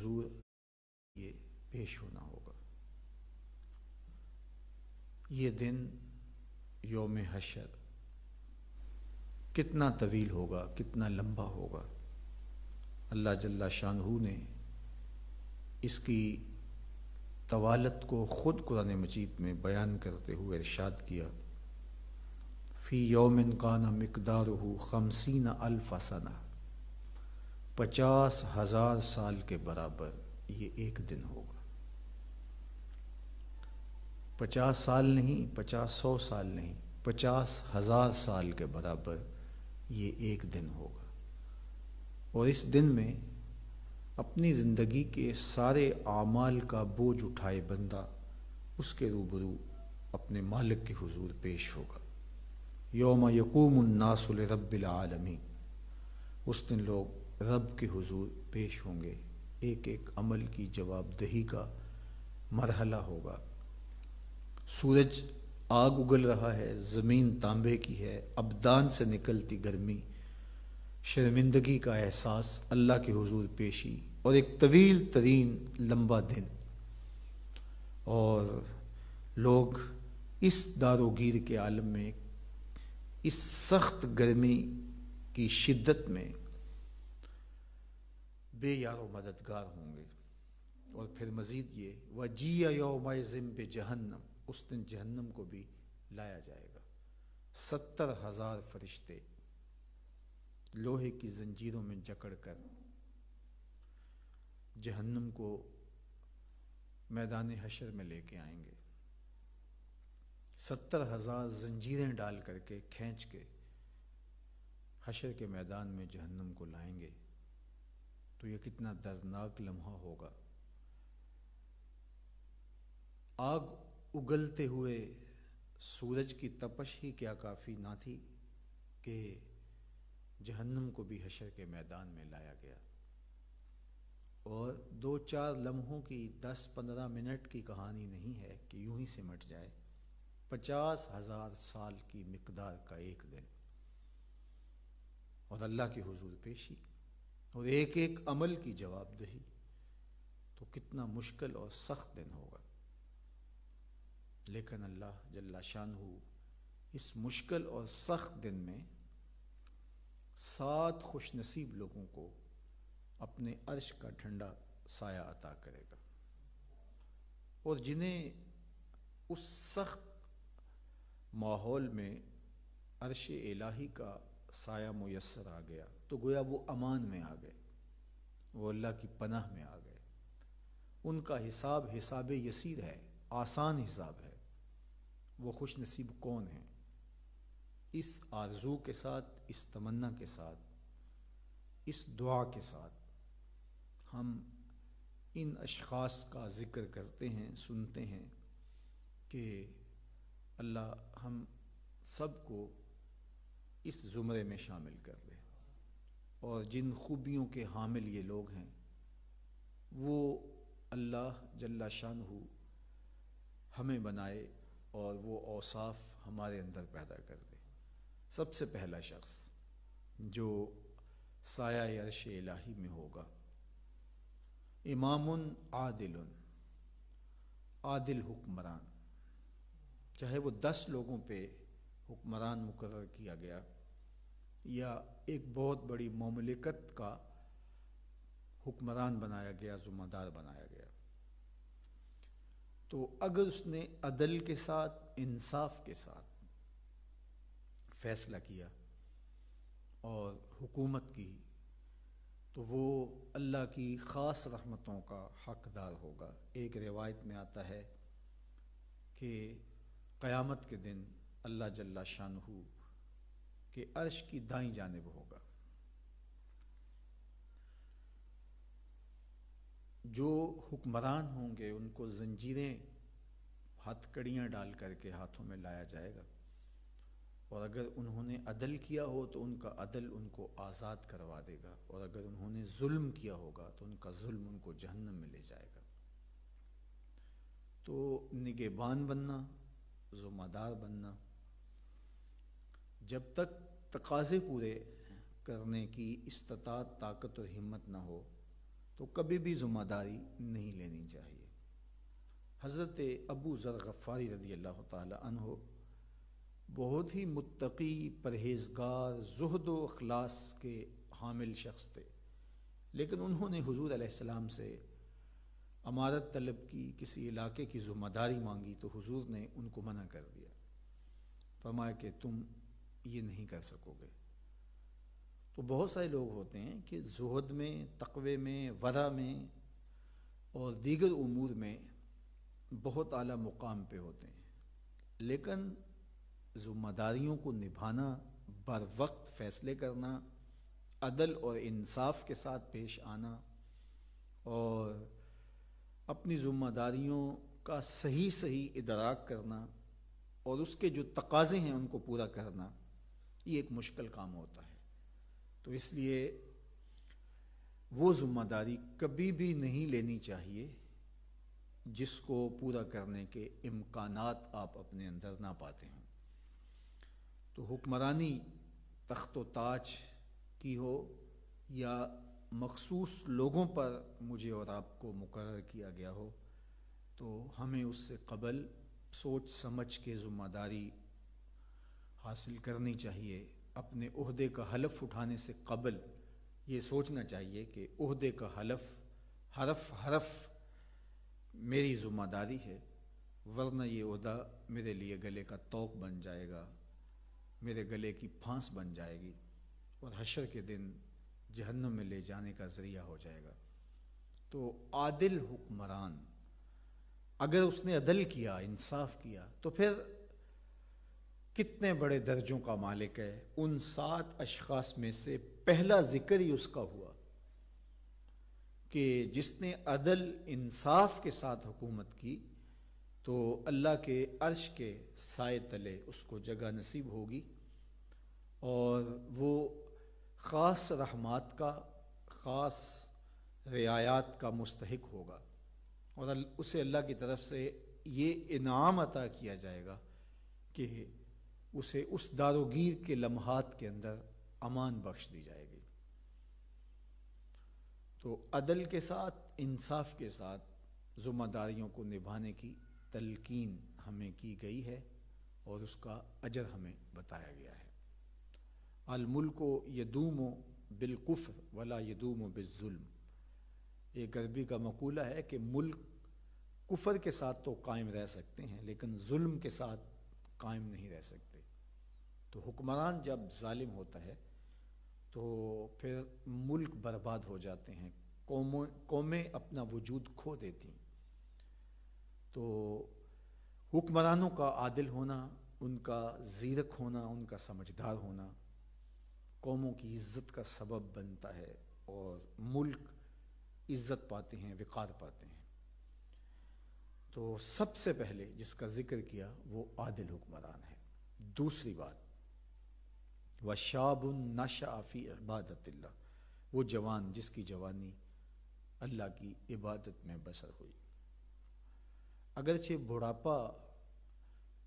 हजूर ये पेश होना होगा ये दिन योम हशर कितना तवील होगा कितना लंबा होगा अल्लाह जल्ला शाहू ने इसकी तवालत को ख़ुद कुरान मजीद में बयान करते हुए इरशाद किया फ़ी योमिन काना मकदार हो खमसिन अल्फसना पचास हजार साल के बराबर ये एक दिन होगा पचास साल नहीं पचास सौ साल नहीं पचास हजार साल के बराबर ये एक दिन होगा और इस दिन में अपनी ज़िंदगी के सारे आमाल का बोझ उठाए बंदा उसके रूबरू अपने मालिक के हुजूर पेश होगा योम यकूम उन्नासुल रब्बिल उस दिन लोग रब के हुजूर पेश होंगे एक एक अमल की जवाबदही का मरहला होगा सूरज आग उगल रहा है ज़मीन तांबे की है अबदान से निकलती गर्मी शर्मिंदगी का एहसास अल्लाह के हुजूर पेशी और एक तवील तरीन लंबा दिन और लोग इस दारोगीर के आलम में इस सख्त गर्मी की शिद्दत में बे यारो मददगार होंगे और फिर मज़ीद ये व जिया जिम बे जहन्नम उस दिन जहन्नम को भी लाया जाएगा सत्तर हज़ार फरिश्ते लोहे की जंजीरों में जकड़ कर जहन्नम को मैदान हशर में लेके आएंगे सत्तर हज़ार जंजीरें डाल करके खींच के हशर के मैदान में जहन्नम को लाएंगे तो यह कितना दर्दनाक लम्हा होगा आग उगलते हुए सूरज की तपश ही क्या काफ़ी ना थी कि जहन्नम को भी हशर के मैदान में लाया गया और दो चार लम्हों की दस पंद्रह मिनट की कहानी नहीं है कि यूं ही सिमट जाए पचास हज़ार साल की मकदार का एक दिन और अल्लाह के हुजूर पेशी और एक एक अमल की जवाबदेही तो कितना मुश्किल और सख्त दिन होगा लेकिन अल्लाह जल्ला शान इस मुश्किल और सख्त दिन में सात खुश नसीब लोगों को अपने अर्श का ठंडा साया अता करेगा और जिन्हें उस सख्त माहौल में अरश इलाही का साया मैसर आ गया तो गोया वो अमान में आ गए वो अल्लाह की पनाह में आ गए उनका हिसाब हिसाब यसीर है आसान हिसाब है वो खुश नसीब कौन है इस आरजू के साथ इस तमन्ना के साथ इस दुआ के साथ हम इन अशास का ज़िक्र करते हैं सुनते हैं कि अल्लाह हम सबको इस ज़ुमरे में शामिल कर ले और जिन खूबियों के हामिल ये लोग हैं वो अल्लाह जल्ला शान हो हमें बनाए और वो औसाफ हमारे अंदर पैदा कर दे सबसे पहला शख्स जो साया अरश इलाही में होगा इमाम आदिल आदिल हुक्मरान चाहे वो दस लोगों पे हुक्मरान मुकर किया गया या एक बहुत बड़ी ममलिकत का हुक्मरान बनाया गया जुम्मेदार बनाया गया तो अगर उसने अदल के साथ इंसाफ के साथ फैसला किया और हुकूमत की तो वो अल्लाह की ख़ास रहमतों का हकदार होगा एक रिवायत में आता है कि क़यामत के दिन अल्लाह जल्ला शाहू के अर्श की दाई जानब होगा जो हुक्मरान होंगे उनको जंजीरें हथकड़ियाँ डाल करके हाथों में लाया जाएगा और अगर उन्होंने अदल किया हो तो उनका अदल उनको आज़ाद करवा देगा और अगर उन्होंने जुल्म किया होगा तो उनका जुल्म उनको जहन्नम में ले जाएगा तो निगेबान बनना जुम्मेदार बनना जब तक तकाजे पूरे करने की इस्तात ताकत और हिम्मत ना हो तो कभी भी जुम्मेदारी नहीं लेनी चाहिए हज़रत अबू ज़र गफ़ारी रदी अल्लाह तहो बहुत ही मुतकी परहेजगार जहद व अखलास के हामिल शख्स थे लेकिन उन्होंने हजूर आसमाम से अमारत तलब की किसी इलाके की जुम्मेदारी मांगी तो हुजूर ने उनको मना कर दिया फरमाया कि तुम ये नहीं कर सकोगे तो बहुत सारे लोग होते हैं कि जहद में तकवे में वा में और दीगर उमूर में बहुत आला मुकाम पे होते हैं लेकिन ज़िम्मेदारियों को निभाना बर वक्त फ़ैसले करना अदल और इंसाफ के साथ पेश आना और अपनी ज़िम्मेदारियों का सही सही इदराक करना और उसके जो तकाजे हैं उनको पूरा करना ये एक मुश्किल काम होता है तो इसलिए वो जिम्मेदारी कभी भी नहीं लेनी चाहिए जिसको पूरा करने के इम्कान आप अपने अंदर ना पाते हों तो हुक्मरानी तख्त व ताज की हो या मखसूस लोगों पर मुझे और आपको मुकर किया गया हो तो हमें उससे कबल सोच समझ के ज़िम्मेदारी हासिल करनी चाहिए अपने अहदे का हलफ उठाने से कबल ये सोचना चाहिए कि उहदे का हलफ हरफ हरफ मेरी जुम्मेदारी है वरना ये उहदा मेरे लिए गले का तोक बन जाएगा मेरे गले की फांस बन जाएगी और हशर के दिन जहन्नम में ले जाने का ज़रिया हो जाएगा तो आदिल हुक्मरान अगर उसने अदल किया इंसाफ किया तो फिर कितने बड़े दर्जों का मालिक है उन सात अशखास में से पहला जिक्र ही उसका हुआ कि जिसने अदल इंसाफ के साथ हुकूमत की तो अल्लाह के अर्श के साय तले उसको जगह नसीब होगी और वो ख़ास रहमात का ख़ास रियायात का मुस्तक होगा और उसे अल्लाह की तरफ से ये इनाम अता किया जाएगा कि उसे उस दारोगीर के लम्हात के अंदर अमान बख्श दी जाएगी तो अदल के साथ इंसाफ के साथ ज़ुम्मेदारियों को निभाने की तलकीन हमें की गई है और उसका अजर हमें बताया गया है अलमुल्क यदूम बिलकुफ़ वला यदूम बिलजुल्म ये गरबी का मकूला है कि मुल्क कुफर के साथ तो कायम रह सकते हैं लेकिन जुल्म के साथ कायम नहीं रह सकते तो हुक्मरान जब जालिम होता है तो फिर मुल्क बर्बाद हो जाते हैं कौमों कौमें अपना वजूद खो देती तो हुक्मरानों का आदिल होना उनका जीरक होना उनका समझदार होना कौमों की इज्जत का सबब बनता है और मुल्क इज्जत पाते हैं विकार पाते हैं तो सबसे पहले जिसका जिक्र किया वो आदिल हुक्मरान है दूसरी बात व शाबुन आफ़ी इबादत वो जवान जिसकी जवानी अल्लाह की इबादत में बसर हुई अगरचे बुढ़ापा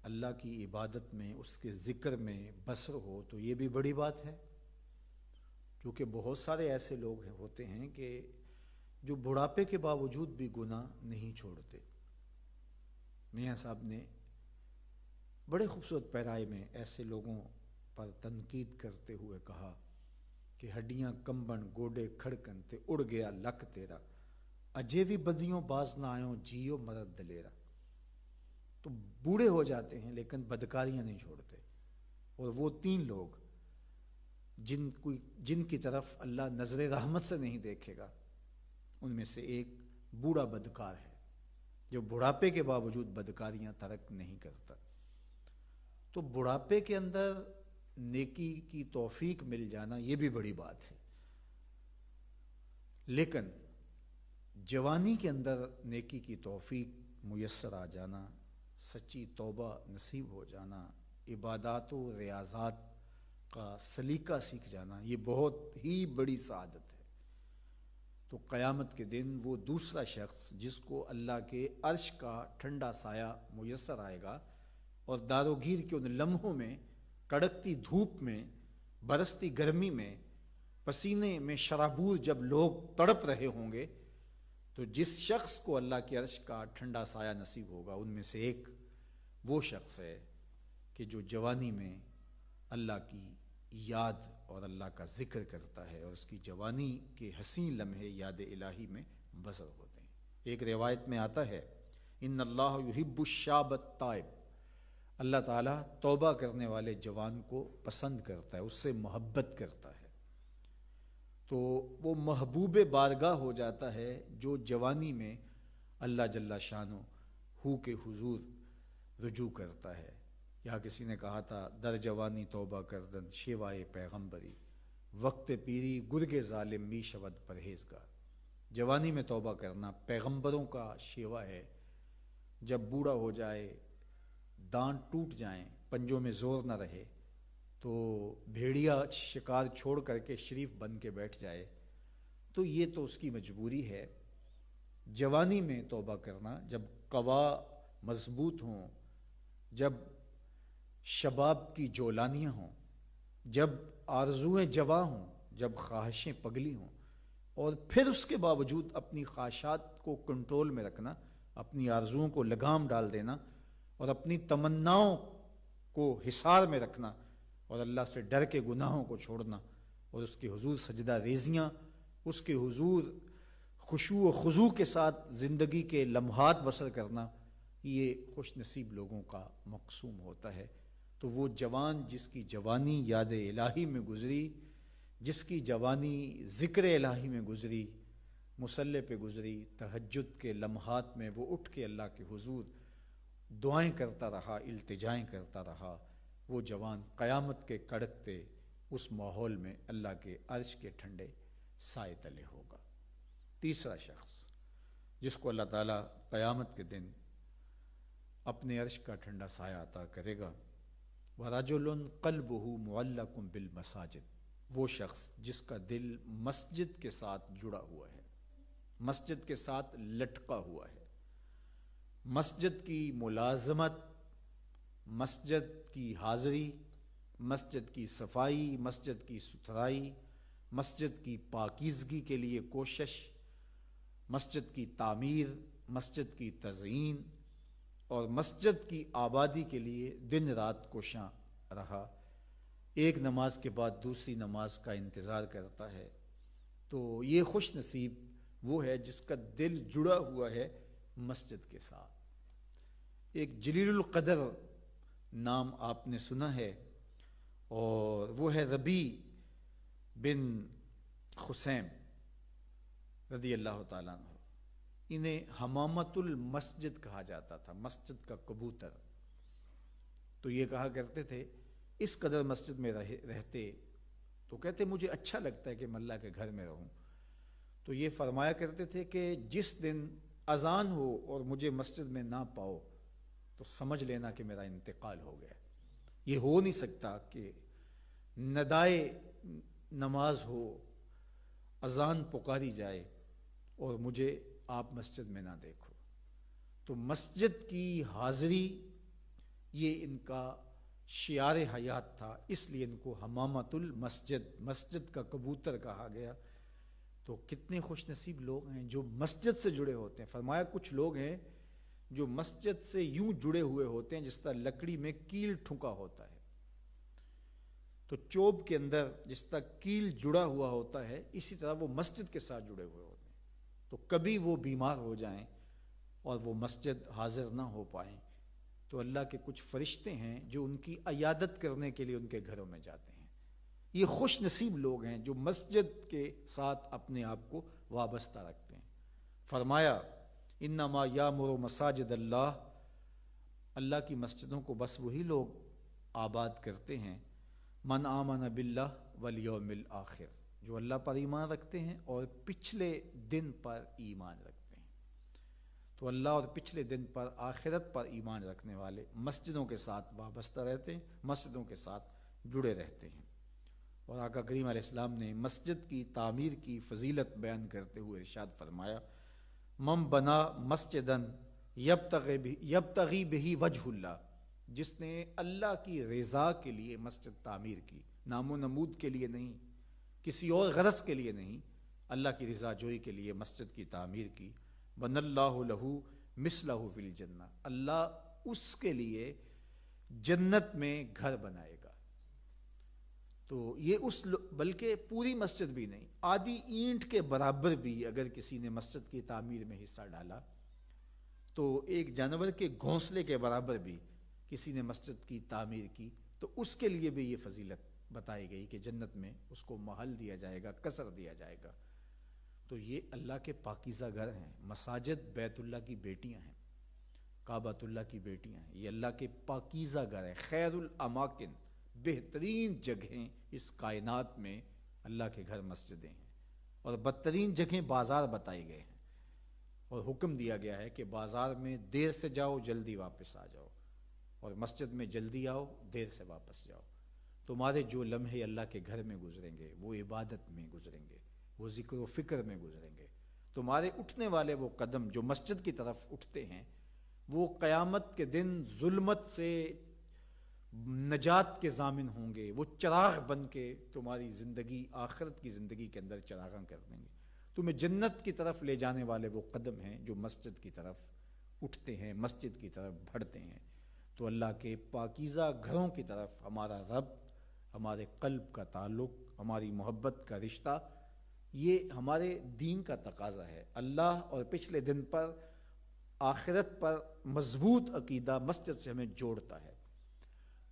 अल्लाह की इबादत में उसके ज़िक्र में बसर हो तो ये भी बड़ी बात है क्योंकि बहुत सारे ऐसे लोग होते हैं कि जो बुढ़ापे के बावजूद भी गुनाह नहीं छोड़ते मियाँ साहब ने बड़े खूबसूरत पैराए में ऐसे लोगों पर तनकीद करते हुए कहा कि हड्डियां कंबन गोडे खड़कन ते उड़ गया लक तेरा अजय भी बदियों बाज ना आयो जियो मदद दलेरा तो बूढ़े हो जाते हैं लेकिन बदकारियां नहीं छोड़ते और वो तीन लोग जिन कोई जिनकी तरफ अल्लाह नज़र रहमत से नहीं देखेगा उनमें से एक बूढ़ा बदकार है जो बुढ़ापे के बावजूद बदकारियां तर्क नहीं करता तो बुढ़ापे के अंदर नेकी की तौफीक मिल जाना ये भी बड़ी बात है लेकिन जवानी के अंदर नेकी की तौफीक मैसर आ जाना सच्ची तौबा नसीब हो जाना इबादत व रियाजात का सलीका सीख जाना ये बहुत ही बड़ी सदत है तो क़यामत के दिन वो दूसरा शख्स जिसको अल्लाह के अर्श का ठंडा साया मैसर आएगा और दारोगीर के उन लम्हों में कड़कती धूप में बरसती गर्मी में पसीने में शराबूर जब लोग तड़प रहे होंगे तो जिस शख्स को अल्लाह के अर्श का ठंडा साया नसीब होगा उनमें से एक वो शख्स है कि जो जवानी में अल्लाह की याद और अल्लाह का जिक्र करता है और उसकी जवानी के हसीन लम्हे याद इलाही में बसर होते हैं एक रिवायत में आता है इन अल्लाह युहिब्बुशाबत ताइब अल्लाह ताला तौबा करने वाले जवान को पसंद करता है उससे मोहब्बत करता है तो वो महबूब बारगाह हो जाता है जो जवानी में अल्लाह जल्ला शानो हु के हुजूर रुजू करता है या किसी ने कहा था दर जवानी तौबा करदन शिवाए पैगम्बरी वक्त पीरी गुर्गे ालिम मी शवद परहेजगार जवानी में तौबा करना पैगम्बरों का शेवा है जब बूढ़ा हो जाए दांत टूट जाएं पंजों में जोर ना रहे तो भेड़िया शिकार छोड़ करके शरीफ बन के बैठ जाए तो ये तो उसकी मजबूरी है जवानी में तोबा करना जब कवा मजबूत हों जब शबाब की जोलानियाँ हों जब आरजुएँ जवा हों जब ख्वाहिशें पगली हों और फिर उसके बावजूद अपनी ख्वाहिशात को कंट्रोल में रखना अपनी आरजुओं को लगाम डाल देना और अपनी तमन्नाओं को हिसार में रखना और अल्लाह से डर के गुनाहों को छोड़ना और उसके हुजूर सजदा रेजियाँ उसके हुजूर व खजू के साथ ज़िंदगी के लम्हात बसर करना ये खुश नसीब लोगों का मकसूम होता है तो वो जवान जिसकी जवानी याद इलाही में गुजरी जिसकी जवानी ज़िक्र इलाही में गुजरी मुसल्ले पे गुजरी तहजद के लम्हात में वो उठ के अल्लाह के हुजूर दुआएं करता रहा इल्तजाएं करता रहा वो जवान क़यामत के कड़कते उस माहौल में अल्लाह के अर्श के ठंडे साय तले होगा तीसरा शख्स जिसको अल्लाह ताला क़यामत के दिन अपने अर्श का ठंडा साया अता करेगा वह कल कल्ब मुल्लकुम बिल मसाजिद वो शख्स जिसका दिल मस्जिद के साथ जुड़ा हुआ है मस्जिद के साथ लटका हुआ है मस्जिद की मुलाजमत मस्जिद की हाज़री मस्जिद की सफाई मस्जिद की सुथराई मस्जिद की पाकिजगी के लिए कोशिश मस्जिद की तामीर मस्जिद की तज़ीन और मस्जिद की आबादी के लिए दिन रात कोशां रहा एक नमाज के बाद दूसरी नमाज का इंतज़ार करता है तो ये खुश नसीब वो है जिसका दिल जुड़ा हुआ है मस्जिद के साथ एक जलील कदर नाम आपने सुना है और वो है रबी बिन हुसैम रदी अल्लाह तु इन्हें हमामतुल मस्जिद कहा जाता था मस्जिद का कबूतर तो ये कहा करते थे इस कदर मस्जिद में रहे रहते तो कहते मुझे अच्छा लगता है कि मल्ला के घर में रहूं तो ये फरमाया करते थे कि जिस दिन अजान हो और मुझे मस्जिद में ना पाओ तो समझ लेना कि मेरा इंतकाल हो गया ये हो नहीं सकता कि नदाए नमाज हो अजान पुकारी जाए और मुझे आप मस्जिद में ना देखो तो मस्जिद की हाजिरी ये इनका शियार हयात था इसलिए इनको हमामतुल मस्जिद मस्जिद का कबूतर कहा गया तो कितने खुशनसीब लोग हैं जो मस्जिद से जुड़े होते हैं फरमाया कुछ लोग हैं जो मस्जिद से यूं जुड़े हुए होते हैं जिस तरह लकड़ी में कील ठुका होता है तो चोब के अंदर जिस तरह कील जुड़ा हुआ होता है इसी तरह वो मस्जिद के साथ जुड़े हुए होते हैं तो कभी वो बीमार हो जाएं और वो मस्जिद हाजिर ना हो पाए तो अल्लाह के कुछ फरिश्ते हैं जो उनकी अयादत करने के लिए उनके घरों में जाते हैं ये खुश नसीब लोग हैं जो मस्जिद के साथ अपने आप को वाबस्ता रखते हैं फरमाया इन्नमा या मरो मसाजद अल्लाह अल्लाह की मस्जिदों को बस वही लोग आबाद करते हैं मन आमन अबिल्ला वलियोमिल आखिर जो अल्लाह पर ईमान रखते हैं और पिछले दिन पर ईमान रखते हैं तो अल्लाह और पिछले दिन पर आखिरत पर ईमान रखने वाले मस्जिदों के साथ वाबस्त रहते हैं मस्जिदों के साथ जुड़े रहते हैं और आका करीम आसमाम ने मस्जिद की तामीर की फजीलत बयान करते हुए इर्शाद फरमाया मम बना मस्जिदन यब तगी यब तगी बही वजहुल्ला जिसने अल्लाह की रजा के लिए मस्जिद तामीर की नामो नमूद के लिए नहीं किसी और गरज के लिए नहीं अल्लाह की रजा जोई के लिए मस्जिद की तामीर की बनल्लाहू मिसलहू फिल जन्ना अल्लाह उसके लिए जन्नत में घर बनाए तो ये उस बल्कि पूरी मस्जिद भी नहीं आधी ईंट के बराबर भी अगर किसी ने मस्जिद की तामीर में हिस्सा डाला तो एक जानवर के घोंसले के बराबर भी किसी ने मस्जिद की तामीर की तो उसके लिए भी ये फजीलत बताई गई कि जन्नत में उसको महल दिया जाएगा कसर दिया जाएगा तो ये अल्लाह के पाकिज़ा घर हैं मसाजिद बैतुल्ला की बेटियां हैं काबातुल्ला की बेटियां हैं ये अल्लाह के पाकिज़ा घर हैं खैरुल अमाकिन बेहतरीन जगहें इस कायनात में अल्लाह के घर मस्जिदें हैं और बदतरीन जगहें बाज़ार बताए गए हैं और हुक्म दिया गया है कि बाज़ार में देर से जाओ जल्दी वापस आ जाओ और मस्जिद में जल्दी आओ देर से वापस जाओ तुम्हारे जो लम्हे अल्लाह के घर में गुजरेंगे वो इबादत में गुजरेंगे वो ज़िक्र व फ़िक्र में गुजरेंगे तुम्हारे उठने वाले वो कदम जो मस्जिद की तरफ उठते हैं वो क़यामत के दिन जुल्मत से नजात के जामिन होंगे वो चराग बन के तुम्हारी ज़िंदगी आखिरत की ज़िंदगी के अंदर चरागा कर देंगे तुम्हें जन्नत की तरफ ले जाने वाले वो कदम हैं जो मस्जिद की तरफ उठते हैं मस्जिद की तरफ बढ़ते हैं तो अल्लाह के पाकिज़ा घरों की तरफ हमारा रब हमारे कल्ब का ताल्लुक हमारी मोहब्बत का रिश्ता ये हमारे दीन का तकाजा है अल्लाह और पिछले दिन पर आखिरत पर मजबूत अकीदा मस्जिद से हमें जोड़ता है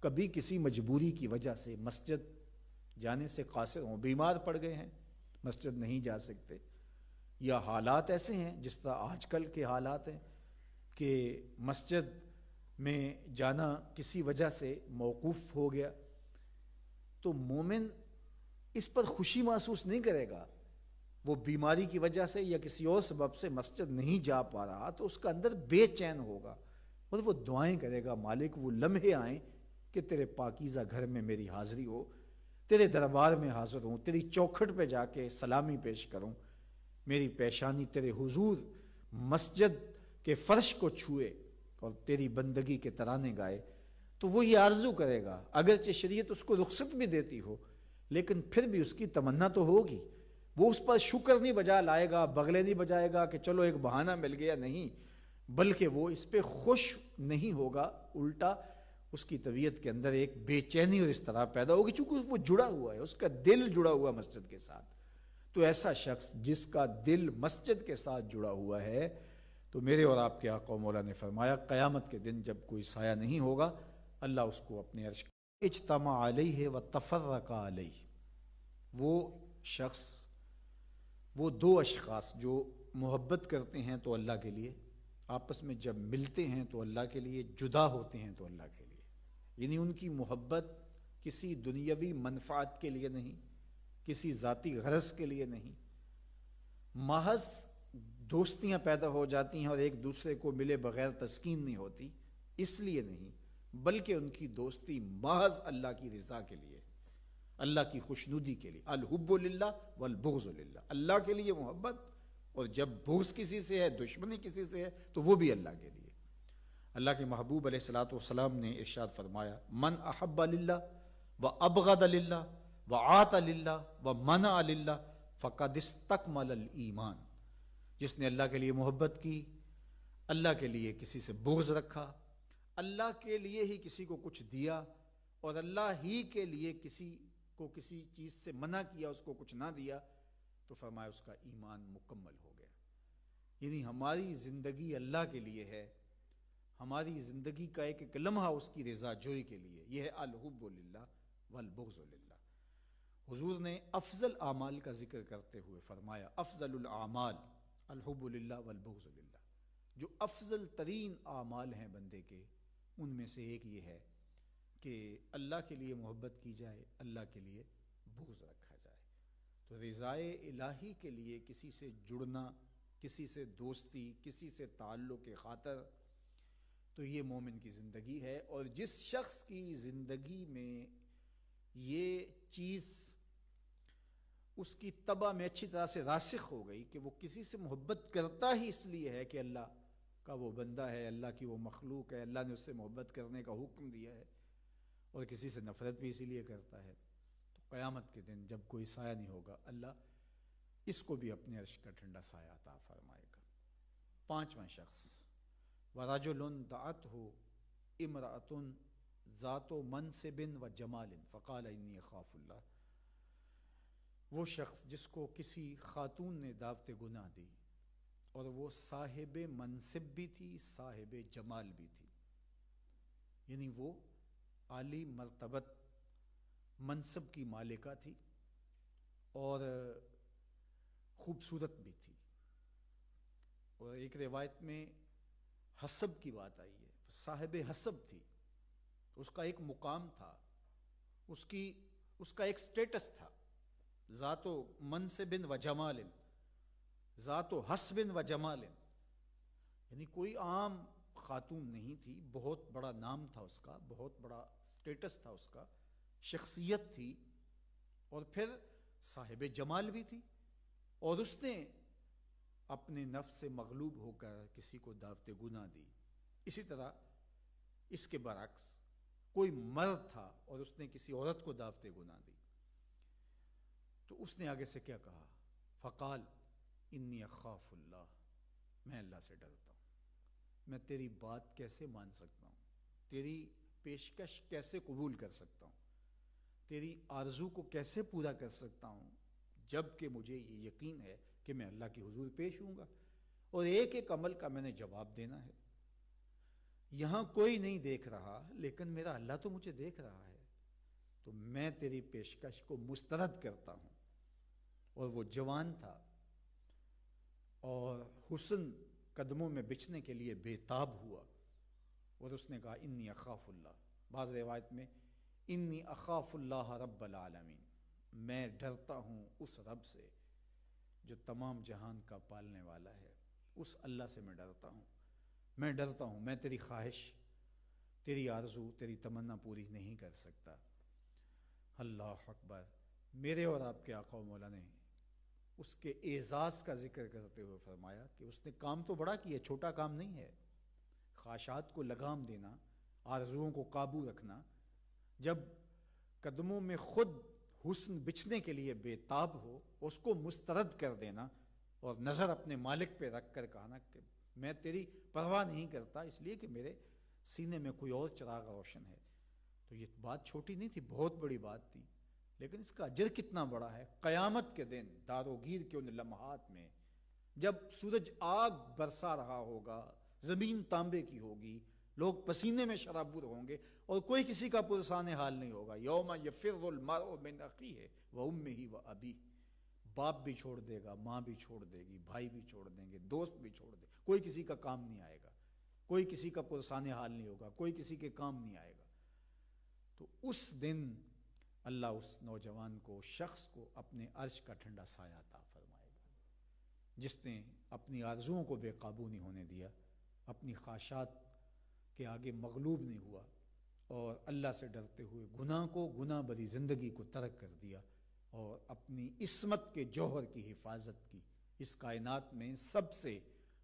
कभी किसी मजबूरी की वजह से मस्जिद जाने से कासिर हों बीमार पड़ गए हैं मस्जिद नहीं जा सकते या हालात ऐसे हैं जिस तरह आजकल के हालात हैं कि मस्जिद में जाना किसी वजह से मौकूफ़ हो गया तो मोमिन इस पर खुशी महसूस नहीं करेगा वो बीमारी की वजह से या किसी और सबब से मस्जिद नहीं जा पा रहा तो उसका अंदर बेचैन होगा और वो दुआएं करेगा मालिक वो लम्हे आए कि तेरे पाकिज़ा घर में मेरी हाज़िरी हो तेरे दरबार में हाज़िर हूँ तेरी चौखट पे जाके सलामी पेश करूँ मेरी पेशानी तेरे हुजूर मस्जिद के फर्श को छुए और तेरी बंदगी के तराने गाए तो वो ये आरजू करेगा अगरचे शरीय उसको रुख्सत भी देती हो लेकिन फिर भी उसकी तमन्ना तो होगी वो उस पर शुक्र नहीं बजा लाएगा बगले नहीं बजाएगा कि चलो एक बहाना मिल गया नहीं बल्कि वो इस पर खुश नहीं होगा उल्टा उसकी तबीयत के अंदर एक बेचैनी और इस तरह पैदा होगी चूंकि वो जुड़ा हुआ है उसका दिल जुड़ा हुआ मस्जिद के साथ तो ऐसा शख्स जिसका दिल मस्जिद के साथ जुड़ा हुआ है तो मेरे और आपके आका मौला ने फरमाया क़यामत के दिन जब कोई साया नहीं होगा अल्लाह उसको अपने अर्श इजतमा आलही है व का आलही वो शख्स वो दो अशास जो मोहब्बत करते हैं तो अल्लाह के लिए आपस में जब मिलते हैं तो अल्लाह के लिए जुदा होते हैं तो अल्लाह के यानी उनकी मोहब्बत किसी दुनियावी मनफात के लिए नहीं किसी जाति गरज के लिए नहीं महज दोस्तियां पैदा हो जाती हैं और एक दूसरे को मिले बगैर तस्कीन नहीं होती इसलिए नहीं बल्कि उनकी दोस्ती महज अल्लाह की रजा के लिए अल्लाह की खुशनुदी के लिए अलहब्ला वलबुज़ल्ला अल्लाह के लिए मोहब्बत और जब बुग्स किसी से है दुश्मनी किसी से है तो वो भी अल्लाह के लिए अल्लाह के महबूब अलैहिस्सलाम ने इर्शाद फरमाया मन अहब अल्ला व अबगद अल्ला व आत अल्ला व मन अल्ला फ़कदस्तक मल ईमान जिसने अल्लाह के लिए मोहब्बत की अल्लाह के लिए किसी से बोझ रखा अल्लाह के लिए ही किसी को कुछ दिया और अल्लाह ही के लिए किसी को किसी चीज़ से मना किया उसको कुछ ना दिया तो फरमाया उसका ईमान मुकम्मल हो गया यानी हमारी ज़िंदगी अल्लाह के लिए है हमारी जिंदगी का एक एक लम्हा उसकी रजा जोई के लिए यह है अलहबल्ला वलबुल्ला हज़ूर ने अफजल आमाल का जिक्र करते हुए फरमाया अफजल आमाल अलहबल्ला वलबुल्ला जो अफजल तरीन आमाल हैं बंदे के उनमें से एक ये है कि अल्लाह के लिए मोहब्बत की जाए अल्लाह के लिए बोझ रखा जाए तो रज़ाए इलाही के लिए किसी से जुड़ना किसी से दोस्ती किसी से ताल्लुक़ खातर तो ये मोमिन की ज़िंदगी है और जिस शख्स की ज़िंदगी में ये चीज़ उसकी तबा में अच्छी तरह से रासिक हो गई कि वो किसी से मोहब्बत करता ही इसलिए है कि अल्लाह का वो बंदा है अल्लाह की वो मखलूक है अल्लाह ने उससे मोहब्बत करने का हुक्म दिया है और किसी से नफरत भी इसीलिए करता है तो क़यामत के दिन जब कोई साया नहीं होगा अल्लाह इसको भी अपने अर्श का ठंडा साया फरमाएगा पाँचवा शख्स व रजुल दात हो इमरातन ज़ातो मन से बिन व जमालिन फ़काल इन्नी खाफुल्ला वो शख्स जिसको किसी खातून ने दावत गुनाह दी और वो साहिब मनसिब भी थी साहिब जमाल भी थी यानी वो आली मरतबत मनसब की मालिका थी और खूबसूरत भी थी और एक रिवायत में हसब की बात आई है साहेब हसब थी उसका एक मुकाम था उसकी उसका एक स्टेटस था ज़ातो मन से बिन व जमालिन ज़ातो हस बिन व जमालिन यानी कोई आम खातून नहीं थी बहुत बड़ा नाम था उसका बहुत बड़ा स्टेटस था उसका शख्सियत थी और फिर साहेब जमाल भी थी और उसने अपने नफ से मगलूब होकर किसी को दावत गुना दी इसी तरह इसके बरक्स कोई मर्द था और उसने किसी औरत को दावत गुना दी तो उसने आगे से क्या कहा फ़काल इन्नी अखाफुल्ला मैं अल्लाह से डरता हूँ मैं तेरी बात कैसे मान सकता हूँ तेरी पेशकश कैसे कबूल कर सकता हूँ तेरी आरजू को कैसे पूरा कर सकता हूँ जबकि मुझे ये यकीन है कि मैं अल्लाह के हजूर पेश हूँगा और एक एक अमल का मैंने जवाब देना है यहाँ कोई नहीं देख रहा लेकिन मेरा अल्लाह तो मुझे देख रहा है तो मैं तेरी पेशकश को मुस्तरद करता हूँ और वो जवान था और हुसन कदमों में बिछने के लिए बेताब हुआ और उसने कहा इन्नी अखाफुल्ला बाज़ रिवायत में इन्नी अखाफुल्ला रब्बल आलमीन मैं डरता हूँ उस रब से जो तमाम जहान का पालने वाला है उस अल्लाह से मैं डरता हूँ मैं डरता हूँ मैं तेरी ख्वाहिश तेरी आरजू तेरी तमन्ना पूरी नहीं कर सकता अल्लाह अकबर मेरे और आपके आका मौला ने उसके एजाज़ का जिक्र करते हुए फरमाया कि उसने काम तो बड़ा किया छोटा काम नहीं है ख्वाशात को लगाम देना आरजुओं को काबू रखना जब कदमों में खुद हुसन बिछने के लिए बेताब हो उसको मुस्तरद कर देना और नज़र अपने मालिक पे रख कर कहना कि मैं तेरी परवाह नहीं करता इसलिए कि मेरे सीने में कोई और चिराग रोशन है तो ये बात छोटी नहीं थी बहुत बड़ी बात थी लेकिन इसका अजर कितना बड़ा है कयामत के दिन दारोगीर के उन लम्हात में जब सूरज आग बरसा रहा होगा ज़मीन तांबे की होगी लोग पसीने में शराबूर होंगे और कोई किसी का पुरसान हाल नहीं होगा यौम ये फिर मिन अखी है वह उम ही वह अभी बाप भी छोड़ देगा माँ भी छोड़ देगी भाई भी छोड़ देंगे दोस्त भी छोड़ दे कोई किसी का काम नहीं आएगा कोई किसी का पुरसान हाल नहीं होगा कोई किसी के काम नहीं आएगा तो उस दिन अल्लाह उस नौजवान को शख्स को अपने अर्श का ठंडा साया था फरमाएगा जिसने अपनी आरजुओं को बेकाबू नहीं होने दिया अपनी ख्वाहिशात के आगे मगलूब नहीं हुआ और अल्लाह से डरते हुए गुनाह को गुनाह भरी ज़िंदगी को तर्क कर दिया और अपनी इसमत के जौहर की हिफाजत की इस कायनात में सबसे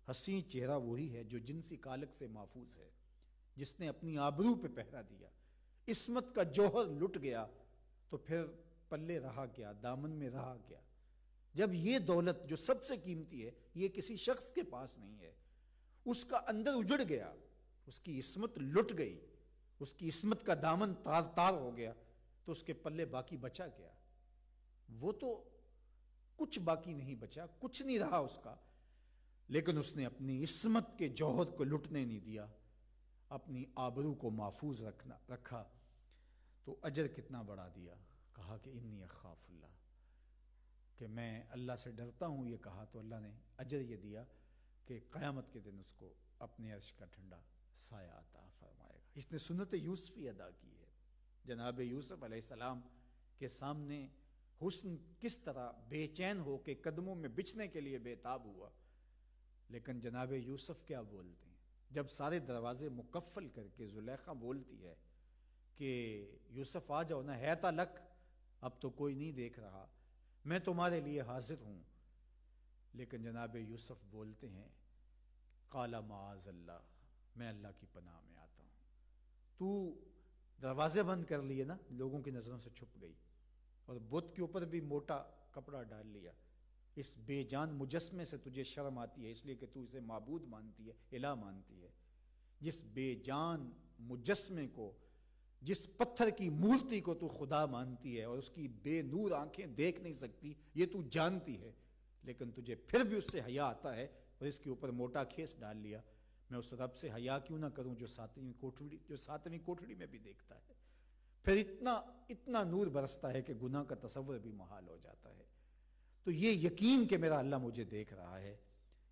हसीन चेहरा वही है जो जिनसी कालक से महफूज है जिसने अपनी आबरू पे पहरा दिया इसमत का जौहर लुट गया तो फिर पल्ले रहा गया दामन में रहा गया जब ये दौलत जो सबसे कीमती है ये किसी शख्स के पास नहीं है उसका अंदर उजड़ गया उसकी इसमत लुट गई उसकी इसमत का दामन तार तार हो गया तो उसके पल्ले बाकी बचा क्या वो तो कुछ बाकी नहीं बचा कुछ नहीं रहा उसका लेकिन उसने अपनी इसमत के जौहर को लुटने नहीं दिया अपनी आबरू को महफूज रखना रखा तो अजर कितना बड़ा दिया कहा कि इन्नी खाफुल्ला कि मैं अल्लाह से डरता हूँ ये कहा तो अल्लाह ने अजर ये दिया कि क़यामत के दिन उसको अपने अर्श का ठंडा साया अता फरमाएगा इसने सुनत यूसफी अदा की है जनाब यूसफ़ अलैहिस्सलाम के सामने हुस्न किस तरह बेचैन हो के कदमों में बिछने के लिए बेताब हुआ लेकिन जनाब यूसफ क्या बोलते हैं जब सारे दरवाजे मुकफ़ल करके जुलेखा बोलती है कि यूसुफ आ जाओ ना है तलक अब तो कोई नहीं देख रहा मैं तुम्हारे लिए हाजिर हूँ लेकिन जनाब यूसुफ बोलते हैं काला माज अल्लाह मैं अल्लाह की पनाह में आता हूँ तू दरवाजे बंद कर लिए ना लोगों की नज़रों से छुप गई और बुत के ऊपर भी मोटा कपड़ा डाल लिया इस बेजान मुजस्मे से तुझे शर्म आती है इसलिए कि तू इसे मबूद मानती है इला मानती है जिस बेजान मुजस्मे को जिस पत्थर की मूर्ति को तू खुदा मानती है और उसकी बेनूर आंखें देख नहीं सकती ये तू जानती है लेकिन तुझे फिर भी उससे हया आता है और इसके ऊपर मोटा खेस डाल लिया मैं उस रब से हया क्यों ना करूं जो सातवीं कोठड़ी जो सातवीं कोठड़ी में भी देखता है फिर इतना इतना नूर बरसता है कि गुना का तस्वर भी महाल हो जाता है तो ये यकीन कि मेरा अल्लाह मुझे देख रहा है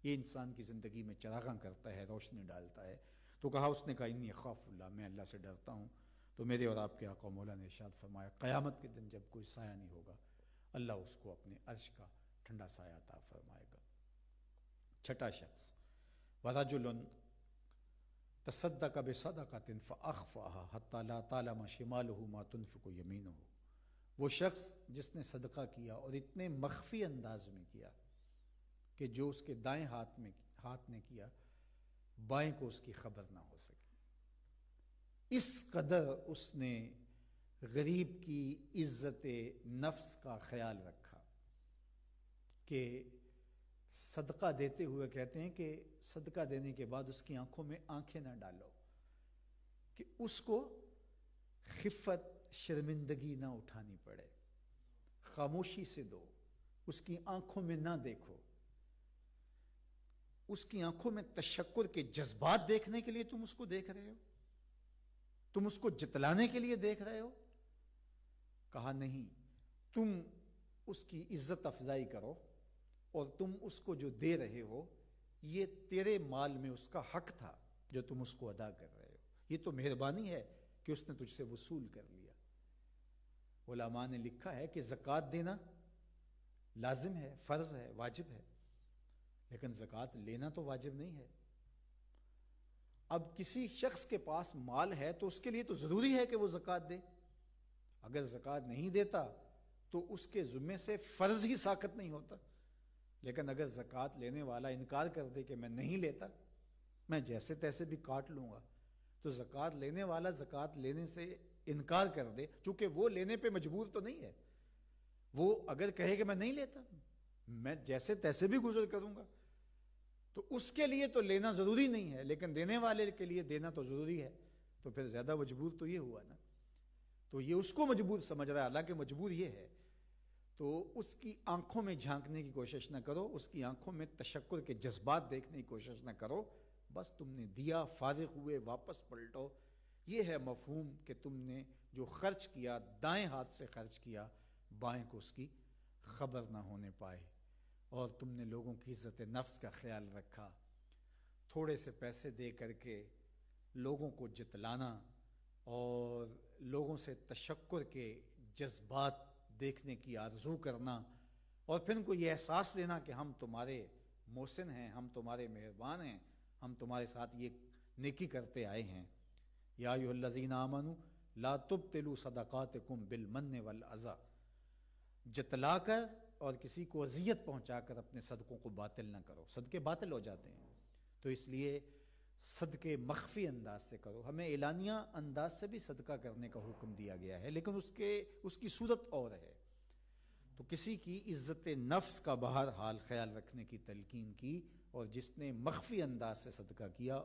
ये इंसान की ज़िंदगी में चरागा करता है रोशनी डालता है तो कहा उसने कहा इन्नी खौफुल्ला मैं अल्लाह से डरता हूँ तो मेरे और आपके आका मौला ने इशाद फरमाया क़यामत के दिन जब कोई साया नहीं होगा अल्लाह उसको अपने अर्श का ठंडा साया अता फरमाएगा छठा शख्स वराजुल तसद कब सदाकतिन फ़ाफ़ा हत्ता तालम शिमाल मातुनफ़ को यमीन हो वो शख्स जिसने सदका किया और इतने मख्फी अंदाज में किया कि जो उसके दाएँ हाथ में हाथ ने किया बाएँ को उसकी खबर ना हो सके इस कदर उसने गरीब की इज्जत नफ्स का ख्याल रखा कि सदका देते हुए कहते हैं कि सदका देने के बाद उसकी आंखों में आंखें ना डालो कि उसको खिफत शर्मिंदगी ना उठानी पड़े खामोशी से दो उसकी आंखों में ना देखो उसकी आंखों में तशक्कुर के जज्बात देखने के लिए तुम उसको देख रहे हो तुम उसको जितलाने के लिए देख रहे हो कहा नहीं तुम उसकी इज्जत अफजाई करो और तुम उसको जो दे रहे हो ये तेरे माल में उसका हक था जो तुम उसको अदा कर रहे हो ये तो मेहरबानी है कि उसने तुझसे वसूल कर लिया ओलामा ने लिखा है कि ज़क़़त देना लाजिम है फ़र्ज है वाजिब है लेकिन ज़क़़त लेना तो वाजिब नहीं है अब किसी शख्स के पास माल है तो उसके लिए तो ज़रूरी है कि वो ज़क़़त दे अगर जक़ात नहीं देता तो उसके ज़ुम्मे से फ़र्ज़ ही साकत नहीं होता लेकिन अगर ज़क़़त लेने वाला इनकार कर दे कि मैं नहीं लेता मैं जैसे तैसे भी काट लूँगा तो जक़ात लेने वाला जक़ात लेने से इनकार कर दे चूँकि वो लेने पे मजबूर तो नहीं है वो अगर कहे कि मैं नहीं लेता मैं जैसे तैसे भी गुजर करूँगा तो उसके लिए तो लेना ज़रूरी नहीं है लेकिन देने वाले के लिए देना तो ज़रूरी है तो फिर ज़्यादा मजबूर तो ये हुआ ना तो ये उसको मजबूर समझ रहा है हालांकि मजबूर ये है तो उसकी आंखों में झांकने की कोशिश ना करो उसकी आंखों में तशक्र के जज्बात देखने की कोशिश ना करो बस तुमने दिया फारिग हुए वापस पलटो ये है मफहूम कि तुमने जो खर्च किया दाएं हाथ से खर्च किया बाएं को उसकी खबर ना होने पाए और तुमने लोगों की इज्जत नफ्स का ख्याल रखा थोड़े से पैसे दे करके लोगों को जितलाना और लोगों से तशक्र के जज्बात देखने की आरजू करना और फिर उनको ये एहसास देना कि हम तुम्हारे मोहसिन हैं हम तुम्हारे मेहरबान हैं हम तुम्हारे साथ ये नेकी करते आए हैं या लजीन आमनु ला तुब तिलु सदाकत कुम बिलमन वल अज़ा जतला कर और किसी को अजियत पहुँचा कर अपने सदक़ों को बातिल ना करो सदक़े बातिल हो जाते हैं तो इसलिए सदके मखफी अंदाज से करो हमें एलानिया अंदाज से भी सदका करने का हुक्म दिया गया है लेकिन उसके उसकी सूरत और है तो किसी की इज्जत नफ्स का बाहर हाल ख्याल रखने की तलकीन की और जिसने मखफी अंदाज से सदका किया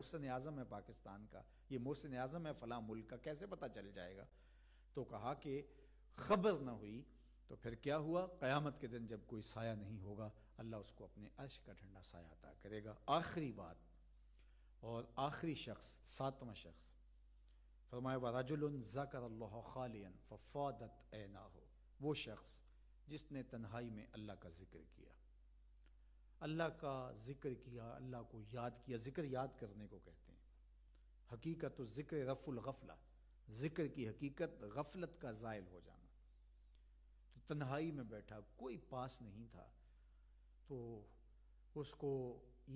मोहसिन आज़म है पाकिस्तान का ये मोहसिन आज़म है फला मुल्क का कैसे पता चल जाएगा तो कहा कि खबर ना हुई तो फिर क्या हुआ क़यामत के दिन जब कोई साया नहीं होगा अल्लाह उसको अपने अश का ठंडा साया अदा करेगा आखिरी बात और आखिरी शख्स सातवां शख्स फरमाया राजुल जकर अल्लाह खालियन फ़ादत ए ना हो वो शख्स जिसने तन्हाई में अल्लाह का जिक्र किया अल्लाह का ज़िक्र किया अल्लाह को याद किया ज़िक्र याद करने को कहते हैं हकीकत तो ज़िक्र गफला ज़िक्र की हकीकत गफलत का ज़ायल हो जाना तो तन्हाई में बैठा कोई पास नहीं था तो उसको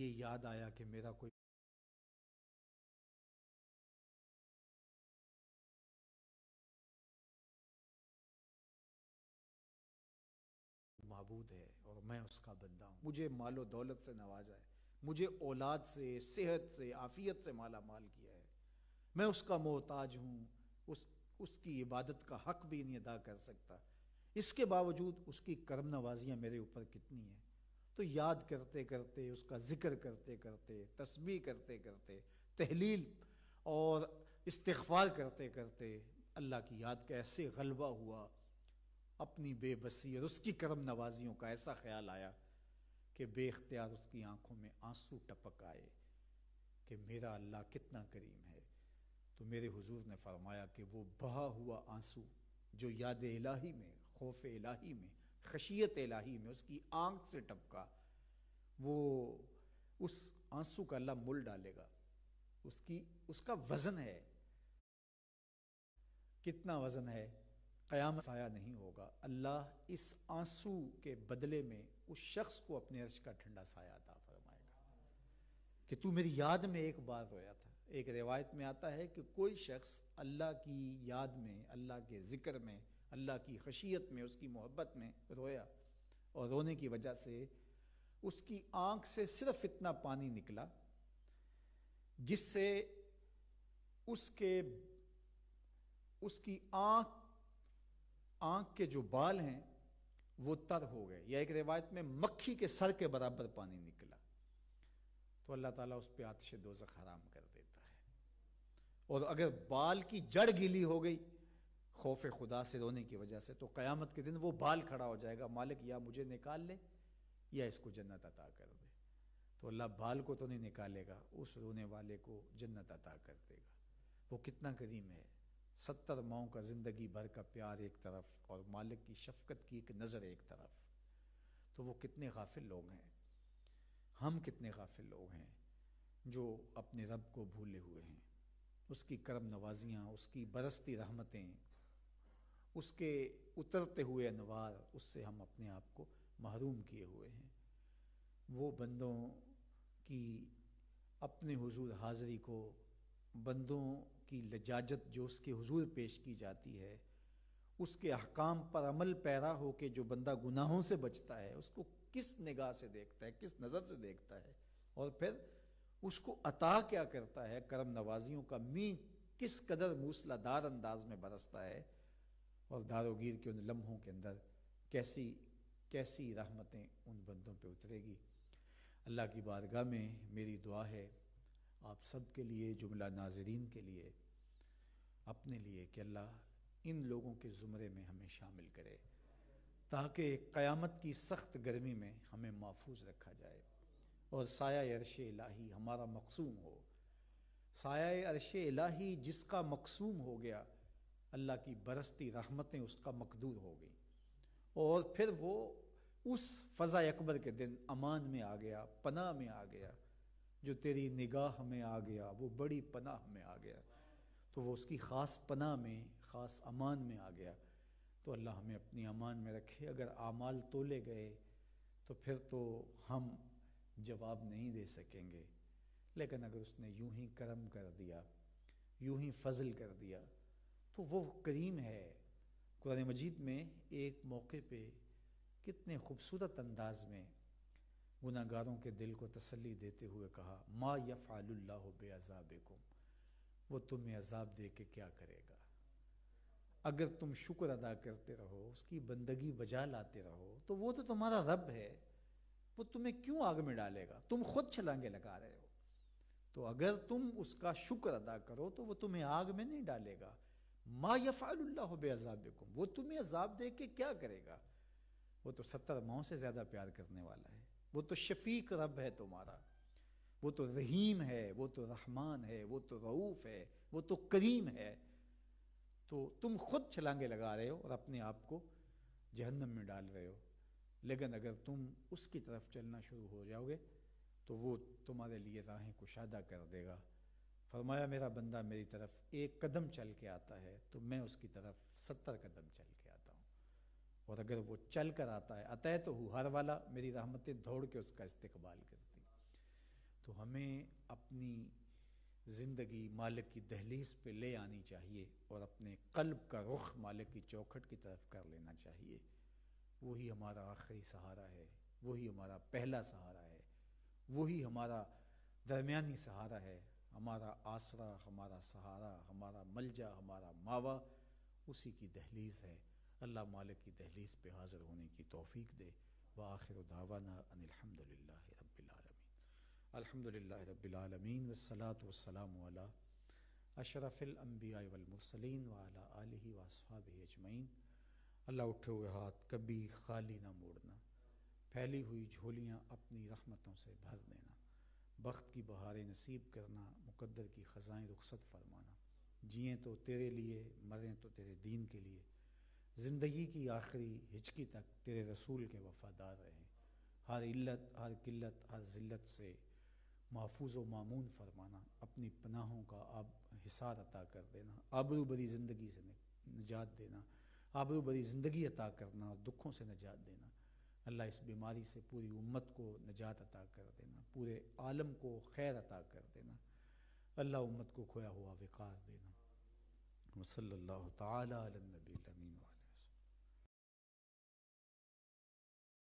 ये याद आया कि मेरा कोई महबूद है और मैं उसका मुझे मालो दौलत से नवाजा है मुझे औलाद से सेहत से आफियत से माला माल किया है मैं उसका मोहताज हूँ उस उसकी इबादत का हक भी नहीं अदा कर सकता इसके बावजूद उसकी करम नवाजियाँ मेरे ऊपर कितनी हैं तो याद करते करते उसका ज़िक्र करते करते तस्बी करते करते तहलील और इस्तार करते करते अल्लाह की याद का ऐसे गलबा हुआ अपनी बेबसी और उसकी करम नवाजियों का ऐसा ख्याल आया कि बेख्तियार उसकी आंखों में आंसू टपक आए कि मेरा अल्लाह कितना करीम है तो मेरे हुजूर ने फरमाया कि वो बहा हुआ आंसू जो याद इलाही में खौफ इलाही में खशियत इलाही में उसकी आंख से टपका वो उस आंसू का अल्लाह मुल डालेगा उसकी उसका वज़न है कितना वज़न है क़याम साया नहीं होगा अल्लाह इस आंसू के बदले में उस शख्स को अपने अर्श का ठंडा साया अता फरमाएगा कि तू मेरी याद में एक बार रोया था एक रिवायत में आता है कि कोई शख्स अल्लाह की याद में अल्लाह के ज़िक्र में अल्लाह की खशियत में उसकी मोहब्बत में रोया और रोने की वजह से उसकी आंख से सिर्फ इतना पानी निकला जिससे उसके उसकी आंख आंख के जो बाल हैं वो तर हो गए या एक रिवायत में मक्खी के सर के बराबर पानी निकला तो अल्लाह ताला उस पर आतिश दो हराम कर देता है और अगर बाल की जड़ गीली हो गई खौफ खुदा से रोने की वजह से तो क़यामत के दिन वो बाल खड़ा हो जाएगा मालिक या मुझे निकाल ले या इसको जन्नत अता कर दे तो अल्लाह बाल को तो नहीं निकालेगा उस रोने वाले को जन्नत अता कर देगा वो कितना करीम है सत्तर माओ का ज़िंदगी भर का प्यार एक तरफ और मालिक की शफकत की एक नज़र एक तरफ तो वो कितने गाफिल लोग हैं हम कितने गाफिल लोग हैं जो अपने रब को भूले हुए हैं उसकी करम नवाजियाँ उसकी बरसती रहमतें उसके उतरते हुए अनवार उससे हम अपने आप को महरूम किए हुए हैं वो बंदों की अपने हुजूर हाज़री को बंदों की लजाजत जो उसके हजूर पेश की जाती है उसके अहकाम पर अमल पैरा हो के जो बंदा गुनाहों से बचता है उसको किस निगाह से देखता है किस नज़र से देखता है और फिर उसको अता क्या करता है करम नवाजियों का मी किस कदर मूसलाधार अंदाज में बरसता है और दारोगीर के उन लम्हों के अंदर कैसी कैसी रहमतें उन बंदों पर उतरेगी अल्लाह की बारगाह में मेरी दुआ है आप सब के लिए जुमला नाजरीन के लिए अपने लिए कि अल्लाह इन लोगों के ज़ुमरे में हमें शामिल करे ताकि क़यामत की सख्त गर्मी में हमें महफूज रखा जाए और साया अरश इलाही हमारा मकसूम हो साया अरश इलाही जिसका मकसूम हो गया अल्लाह की बरसती रहमतें उसका मकदूर हो गई और फिर वो उस फ़ज़ा अकबर के दिन अमान में आ गया पनाह में आ गया जो तेरी निगाह में आ गया वो बड़ी पनाह में आ गया तो वो उसकी ख़ास पनाह में ख़ास अमान में आ गया तो अल्लाह हमें अपनी अमान में रखे अगर आमाल तोले गए तो फिर तो हम जवाब नहीं दे सकेंगे लेकिन अगर उसने यूं ही करम कर दिया यूं ही फजल कर दिया तो वो करीम है कुरान मजीद में एक मौके पे कितने खूबसूरत अंदाज में गुनागारों के दिल को तसल्ली देते हुए कहा मा यफ़ाल्ला बेअाबकुम वो तुम्हें अजाब दे के क्या करेगा अगर तुम शुक्र अदा करते रहो उसकी बंदगी बजा लाते रहो तो वो तो तुम्हारा रब है वो तुम्हें क्यों आग में डालेगा तुम खुद छलांगे लगा रहे हो तो अगर तुम उसका शुक्र अदा करो तो वो तुम्हें आग में नहीं डालेगा मा यफ़ाल्ला बेअाबकुम वो तुम्हें अजाब दे के क्या करेगा वो तो सत्तर माओ से ज़्यादा प्यार करने वाला है वो तो शफीक रब है तुम्हारा वो तो रहीम है वो तो रहमान है वो तो रऊफ़ है वो तो करीम है तो तुम खुद छलांगे लगा रहे हो और अपने आप को जहन्नम में डाल रहे हो लेकिन अगर तुम उसकी तरफ चलना शुरू हो जाओगे तो वो तुम्हारे लिए राहें कुशादा कर देगा फरमाया मेरा बंदा मेरी तरफ एक कदम चल के आता है तो मैं उसकी तरफ सत्तर कदम चल के और अगर वो चल कर आता है अतः तो हर वाला मेरी रहमतें दौड़ के उसका इस्तकबाल करती तो हमें अपनी ज़िंदगी मालिक की दहलीज पे ले आनी चाहिए और अपने कल्ब का रुख मालिक की चौखट की तरफ कर लेना चाहिए वही हमारा आखिरी सहारा है वही हमारा पहला सहारा है वही हमारा दरमियानी सहारा है हमारा आसरा हमारा सहारा हमारा मलजा हमारा मावा उसी की दहलीज है अल्लाह मालिक की दहलीस पे हाज़िर होने की तोफ़ी दे व आखिर दावाना अनिलहमदिल्ला रबालमीन अलहमदिल्ला रबालमीन वसलात वसलाम अशरफ़िलम्बिया वलमरसलिन वाला आलि वासफ़ाब अजमैन अल्लाह उठे हुए हाथ कभी खाली ना मोड़ना फैली हुई झोलियाँ अपनी रहमतों से भर देना वक्त की बहारें नसीब करना मुकद्दर की ख़ज़ाएँ रुखसत फरमाना जिएँ तो तेरे लिए मरें तो तेरे दीन के लिए ज़िंदगी की आखिरी हिचकी तक तेरे रसूल के वफ़ादार रहें हर इल्लत हर किल्लत हर ज़िल्लत से महफूज व मामून फरमाना अपनी पनाहों का अब हिसार अता कर देना आबरू बरी ज़िंदगी से निजात देना आबरू बरी ज़िंदगी अता करना और दुखों से निजात देना अल्लाह इस बीमारी से पूरी उम्मत को निजात अता कर देना पूरे आलम को खैर अता कर देना अल्लाह उम्मत को खोया हुआ विकार देना तबी